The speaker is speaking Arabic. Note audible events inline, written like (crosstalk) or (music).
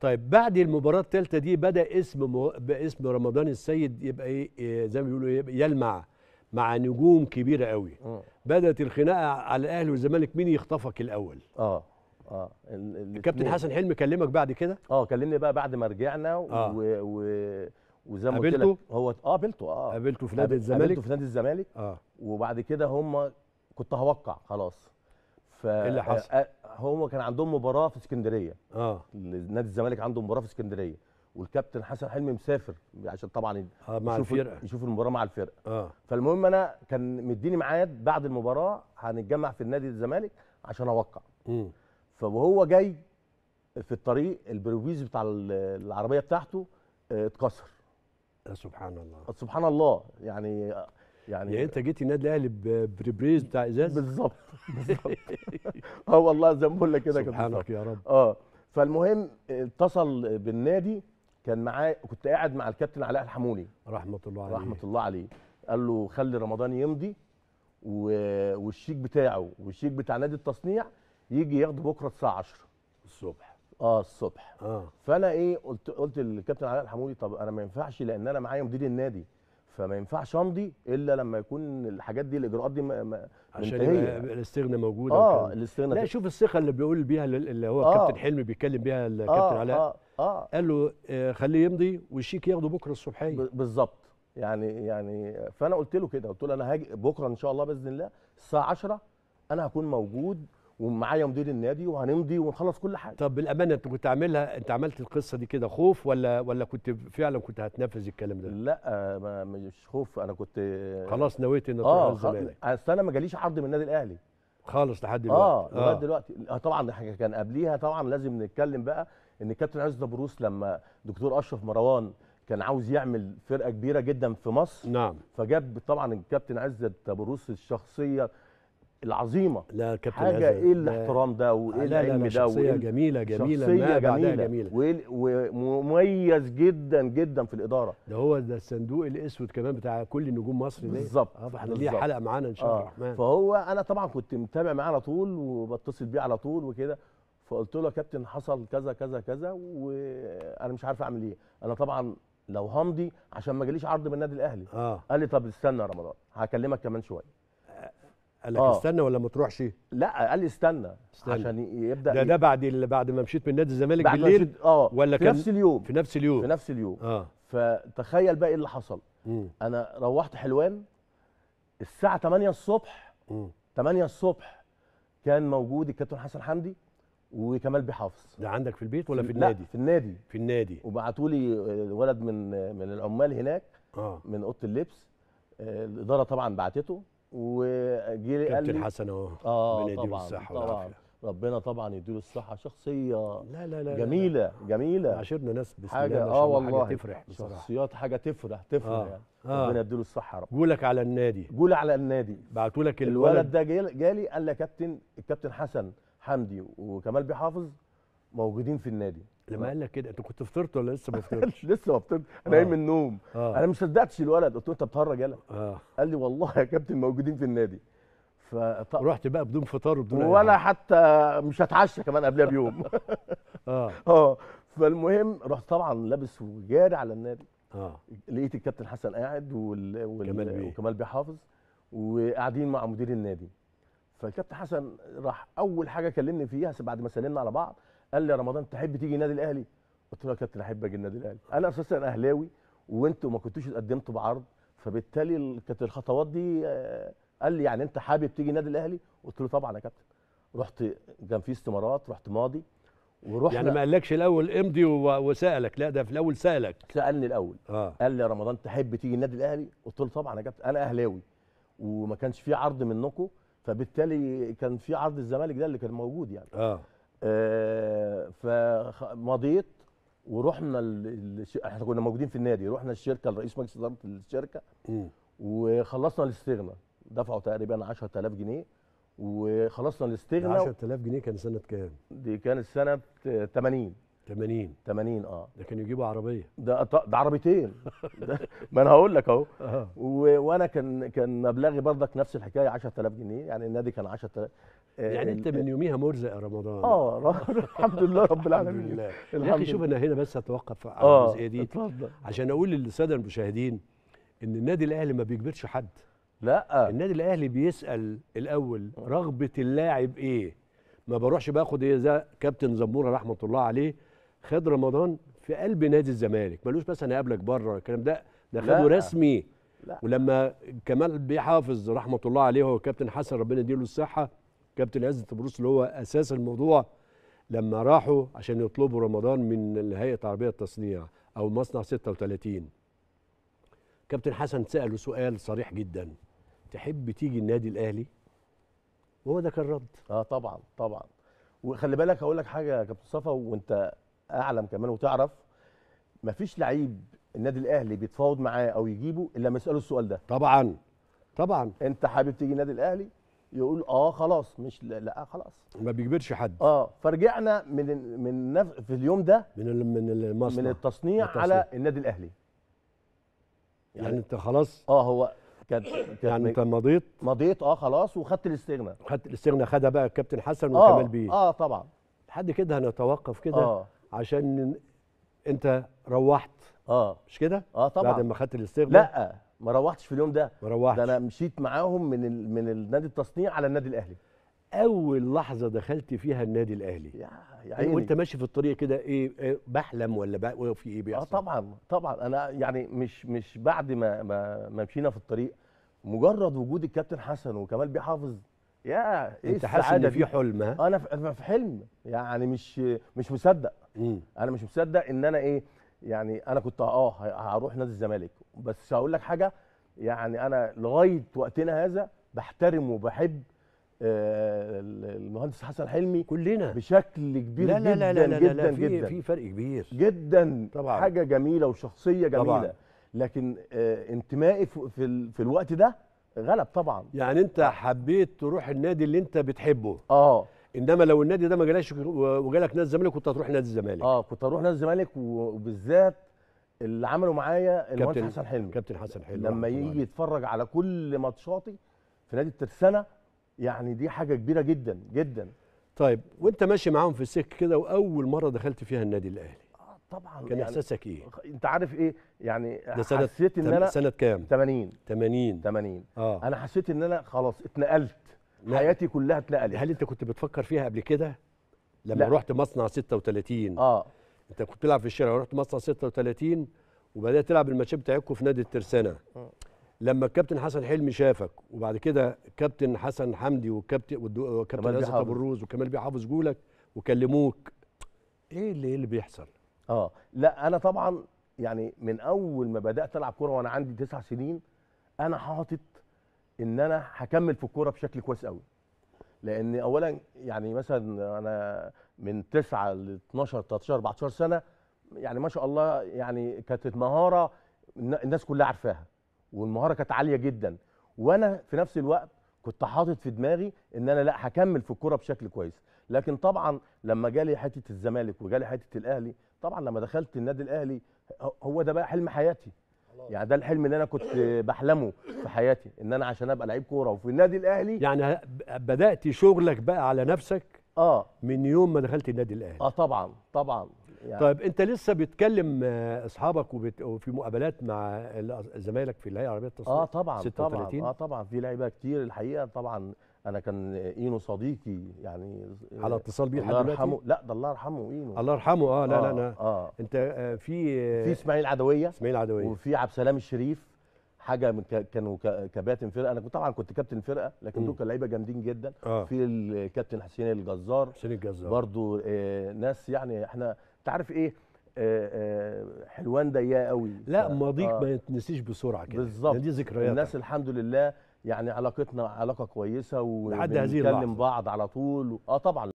طيب بعد المباراه الثالثه دي بدا اسم مو... باسم رمضان السيد يبقى ايه, ايه، زي ما بيقولوا ايه، يلمع مع نجوم كبيره قوي م. بدات الخناقه على الاهلي والزمالك مين يخطفك الاول اه اه الكابتن حسن حلمي كلمك بعد كده اه كلمني بقى بعد ما رجعنا و... آه. و... و... وزي ما قلت لك هو اه قابلته اه قابلته في نادي الزمالك قابلته في نادي الزمالك اه وبعد كده هم كنت هوقع خلاص ايه اللي حصل؟ آه، آه، هم كان عندهم مباراه في اسكندريه اه نادي الزمالك عنده مباراه في اسكندريه والكابتن حسن حلمي مسافر عشان طبعا آه مع يشوف الفرقه يشوف المباراه مع الفرقه آه. فالمهم انا كان مديني ميعاد بعد المباراه هنتجمع في النادي الزمالك عشان اوقع م. فوهو جاي في الطريق البروفيز بتاع العربيه بتاعته آه، اتكسر سبحان الله سبحان الله يعني يعني يعني انت جيت النادي الاهلي بريبريز بتاع ازاز بالظبط (laughs) بالظبط اه والله لك كده كده سبحانك يا رب اه فالمهم اتصل بالنادي كان معاه كنت قاعد مع الكابتن علاء الحمولي رحمه الله عليه رحمه الله عليه قال له خلي رمضان يمضي والشيك بتاعه والشيك بتاع نادي التصنيع يجي ياخده بكره الساعه 10 الصبح اه الصبح اه فانا ايه قلت قلت للكابتن علاء الحمودي طب انا ما ينفعش لان انا معايا مدير النادي فما ينفعش امضي الا لما يكون الحاجات دي الاجراءات دي عشان الاستغنى موجود اه الاستغنى لا شوف الثقه اللي بيقول بيها اللي هو آه كابتن حلمي بيتكلم بيها الكابتن آه علاء آه آه قال له آه، خليه يمضي والشيك ياخده بكره الصبحيه بالظبط يعني يعني فانا قلت له كده قلت له انا هاجي بكره ان شاء الله باذن الله الساعه 10 انا هكون موجود ومعايا مدير النادي وهنمضي ونخلص كل حاجه طب بالامانه انت كنت عاملها انت عملت القصه دي كده خوف ولا ولا كنت فعلا كنت هتنفذ الكلام ده لا آه، ما مش خوف انا كنت خلاص نويت ان اه الزمالك اصل انا ما جاليش عرض من النادي الاهلي خالص لحد آه، دلوقتي اه لغايه آه. دلوقتي آه طبعا كان قبليها طبعا لازم نتكلم بقى ان كابتن عز بروس لما دكتور اشرف مروان كان عاوز يعمل فرقه كبيره جدا في مصر نعم فجاب طبعا الكابتن عزت بروس الشخصيه العظيمه لا كابتن حاجه ايه الاحترام ده وايه لا العلم لا لا ده شخصيه وإيه جميله جميله شخصيه جميله, جميلة. ومميز جدا جدا في الاداره ده هو ده الصندوق الاسود كمان بتاع كل نجوم مصر بالظبط اه فاحنا ليه حلقه معانا ان شاء آه. الله آه. فهو انا طبعا كنت متابع معاه على طول وبتصل بيه على طول وكده فقلت له يا كابتن حصل كذا كذا كذا وانا مش عارف اعمل ايه انا طبعا لو همضي عشان ما جاليش عرض من النادي الاهلي آه. قال لي طب استنى يا رمضان هكلمك كمان شويه قال لك آه. استنى ولا ما تروحش؟ لا قال لي استنى, استنى. عشان يبدا ده ده بعد اللي بعد ما مشيت من نادي الزمالك بالليل اه ولا في كان... نفس اليوم في نفس اليوم في نفس اليوم اه فتخيل بقى ايه اللي حصل مم. انا روحت حلوان الساعه 8 الصبح مم. 8 الصبح كان موجود الكابتن حسن حمدي وكمال بحافظ ده عندك في البيت ولا في النادي؟ لا في النادي في النادي وبعتوا لي ولد من من العمال هناك آه. من اوضه اللبس آه، الاداره طبعا بعتته وجي لي قال لي كابتن حسن اهو اه طبعا طبعا ربنا طبعا يديله الصحه شخصيه لا لا لا جميله لا لا. جميله عاشرنا ناس بسم حاجه اه والله حاجه تفرح بصراحه شخصيات حاجه تفرح تفرح آه. يعني آه. ربنا يديله الصحه يا رب جولك على النادي جول على النادي بعتوا لك الولد, ده جالي قال لي يا كابتن الكابتن حسن حمدي وكمال بيحافظ حافظ موجودين في النادي لما آه. قال لك كده انت كنت فطرت ولا لسه ما (laughs) فطرتش؟ لسه ما فطرتش انا قايم آه. من النوم آه. انا ما صدقتش الولد قلت له انت بتهرج يالا قال لي والله يا كابتن موجودين في النادي ف... رحت بقى بدون فطار وبدون ولا حتى مش هتعشى كمان قبلها بيوم (laughs) اه (laughs) اه فالمهم رحت طبعا لابس وجاري على النادي اه لقيت الكابتن حسن قاعد وال... وال... كمال بيه. وكمال بيه حافظ وقاعدين مع مدير النادي فالكابتن حسن راح اول حاجه كلمني فيها بعد ما سلمنا على بعض قال لي يا رمضان تحب تيجي النادي الاهلي قلت له يا كابتن احب اجي النادي الاهلي انا اساسا اهلاوي وانتوا ما كنتوش اتقدمتوا بعرض فبالتالي كانت الخطوات دي آه، قال لي يعني انت حابب تيجي النادي الاهلي قلت له طبعا يا كابتن رحت كان في استمارات رحت ماضي ورحت يعني ما قالكش الاول امضي وسالك لا ده في الاول سالك سالني الاول آه. قال لي يا رمضان تحب تيجي النادي الاهلي قلت له طبعا يا كابتن انا اهلاوي وما كانش في عرض منكم فبالتالي كان في عرض الزمالك ده اللي كان موجود يعني آه. آه، فمضيت ورحنا احنا كنا موجودين في النادي رحنا الشركه لرئيس مجلس اداره الشركه وخلصنا الاستغنى دفعوا تقريبا 10000 جنيه وخلصنا الاستغنى 10000 جنيه كان سنه كام؟ دي كانت سنه 80 80 80 اه ده كانوا يجيبوا عربيه ده ده عربيتين (laughs) ما انا هقول لك اهو (laughs) وانا كان كان مبلغي برضك نفس الحكايه 10000 جنيه يعني النادي كان 10000 آه، يعني انت من يوميها مرزق يا رمضان اه الحمد لله رب العالمين الحمد لله يا اخي شوف انا هنا بس هتوقف على آه، الجزئيه دي اتفضل عشان اقول للساده المشاهدين ان النادي الاهلي ما بيجبرش حد لا النادي الاهلي بيسال الاول آه. رغبه اللاعب ايه ما بروحش باخد ايه ده كابتن زموره رحمه الله عليه خد رمضان في قلب نادي الزمالك ملوش بس انا قابلك بره الكلام ده ده خده رسمي لا. ولما كمال بيحافظ رحمه الله عليه هو كابتن حسن ربنا يديله الصحه كابتن عز طبروس اللي هو اساس الموضوع لما راحوا عشان يطلبوا رمضان من الهيئه العربيه للتصنيع او مصنع 36 كابتن حسن ساله سؤال صريح جدا تحب تيجي النادي الاهلي وهو ده كان رد اه طبعا طبعا وخلي بالك هقول لك حاجه يا كابتن صفا وانت اعلم كمان وتعرف مفيش لعيب النادي الاهلي بيتفاوض معاه او يجيبه الا لما يساله السؤال ده طبعا طبعا انت حابب تيجي النادي الاهلي يقول اه خلاص مش لا, لا خلاص ما بيجبرش حد اه فرجعنا من من نف... في اليوم ده من ال... من المصنع من التصنيع, التصنيع على النادي الاهلي يعني, يعني انت خلاص اه هو كان يعني انت مضيت مضيت اه خلاص وخدت الاستغناء خدت الاستغناء خدها بقى الكابتن حسن آه، وكمال بيه اه طبعا لحد كده هنتوقف كده آه. عشان انت روحت اه مش كده اه طبعا بعد ما خدت الاستغفار لا ما روحتش في اليوم ده ما روحتش ده انا مشيت معاهم من ال... من النادي التصنيع على النادي الاهلي اول لحظه دخلت فيها النادي الاهلي يا يعني وانت ماشي في الطريق كده إيه, ايه بحلم ولا بقى في ايه بيحصل اه طبعا طبعا انا يعني مش مش بعد ما ما, ما مشينا في الطريق مجرد وجود الكابتن حسن وكمال بيحافظ يا ايه انت حاسس ان في حلم ها انا في حلم يعني مش مش مصدق مم. انا مش مصدق ان انا ايه يعني انا كنت اه هروح نادي الزمالك بس هقول لك حاجه يعني انا لغايه وقتنا هذا بحترم وبحب آه، المهندس حسن حلمي كلنا بشكل كبير لا لا لا جدا لا لا لا جدا لا جدا في فرق كبير جدا طبعا حاجه جميله وشخصيه جميله طبعا لكن آه، انتمائي في في الوقت ده غلب طبعا يعني انت حبيت تروح النادي اللي انت بتحبه اه انما لو النادي ده ما جالكش وجالك نادي الزمالك كنت هتروح نادي الزمالك اه كنت هروح نادي الزمالك وبالذات اللي عمله معايا كابتن حسن حلمي كابتن حسن حلمي لما يجي يتفرج على كل ماتشاتي في نادي الترسانه يعني دي حاجه كبيره جدا جدا طيب وانت ماشي معاهم في السكه كده واول مره دخلت فيها النادي الاهلي اه طبعا كان يعني احساسك ايه انت عارف ايه يعني حسيت ان انا سنه كام 80 80 80 اه انا حسيت ان انا خلاص اتنقلت لا. حياتي كلها اتنقلت هل انت كنت بتفكر فيها قبل كده لما لا. رحت مصنع 36 اه انت كنت بتلعب في الشارع ورحت مصنع 36 وبدات تلعب الماتشات بتاعتكم في نادي الترسانه آه. لما الكابتن حسن حلمي شافك وبعد كده كابتن حسن حمدي والكابتن وكابتن اسد ابو الروز وكمال بيحافظ جولك وكلموك ايه اللي ايه اللي بيحصل اه لا انا طبعا يعني من اول ما بدات العب كوره وانا عندي تسع سنين انا حاطط ان انا هكمل في الكوره بشكل كويس قوي لان اولا يعني مثلا انا من 9 ل 12 13 14 سنه يعني ما شاء الله يعني كانت مهاره الناس كلها عارفاها والمهاره كانت عاليه جدا وانا في نفس الوقت كنت حاطط في دماغي ان انا لا هكمل في الكوره بشكل كويس لكن طبعا لما جالي حته الزمالك وجالي حته الاهلي طبعا لما دخلت النادي الاهلي هو ده بقى حلم حياتي يعني ده الحلم اللي انا كنت بحلمه في حياتي ان انا عشان ابقى لعيب كوره وفي النادي الاهلي يعني بدات شغلك بقى على نفسك اه من يوم ما دخلت النادي الاهلي اه طبعا طبعا يعني طيب انت لسه بتكلم آه، اصحابك وفي مقابلات مع زمايلك في الهيئه العربيه للتصنيع اه طبعا 36 طبعا اه طبعا في لعيبه كتير الحقيقه طبعا انا كان اينو صديقي يعني على اتصال بيه لحد دلوقتي لا ده الله يرحمه اينو الله يرحمه اه لا آه لا لا آه انت آه في في اسماعيل عدويه اسماعيل عدويه وفي عبد السلام الشريف حاجه من كانوا كباتن فرقه انا كنت طبعا كنت كابتن فرقه لكن دول كانوا لعيبه جامدين جدا آه. في الكابتن حسين الجزار حسين الجزار برضو آه ناس يعني احنا انت عارف ايه آه، آه، حلوان ضيقه قوي لا ماضيك آه. ما يتنسيش بسرعه كده بالظبط دي ذكريات الناس الحمد لله يعني علاقتنا علاقه كويسه لحد بعض على طول اه طبعا